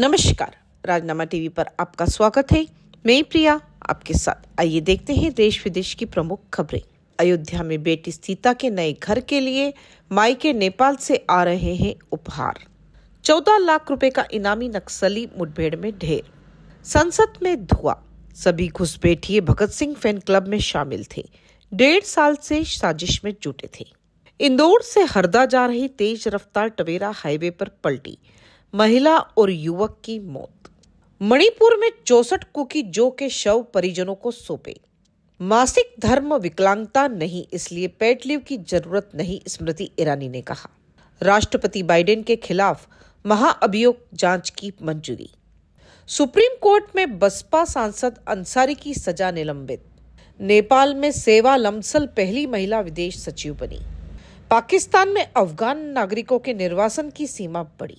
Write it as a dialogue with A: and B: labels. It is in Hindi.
A: नमस्कार राजनामा टीवी पर आपका स्वागत है मैं प्रिया आपके साथ आइए देखते हैं देश विदेश की प्रमुख खबरें अयोध्या में बेटी सीता के नए घर के लिए मायके नेपाल से आ रहे हैं उपहार चौदह लाख रुपए का इनामी नक्सली मुठभेड़ में ढेर संसद में धुआ सभी घुसपैठिए भगत सिंह फैन क्लब में शामिल थे डेढ़ साल से साजिश में जुटे थे इंदौर से हरदा जा रही तेज रफ्तार टवेरा हाईवे पर पलटी महिला और युवक की मौत मणिपुर में चौसठ कुकी जो के शव परिजनों को सौंपे मासिक धर्म विकलांगता नहीं इसलिए पेट लीव की जरूरत नहीं स्मृति ईरानी ने कहा राष्ट्रपति बाइडेन के खिलाफ महाअभियोग जांच की मंजूरी सुप्रीम कोर्ट में बसपा सांसद अंसारी की सजा निलंबित नेपाल में सेवा लमसल पहली महिला विदेश सचिव बनी पाकिस्तान में अफगान नागरिकों के निर्वासन की सीमा बढ़ी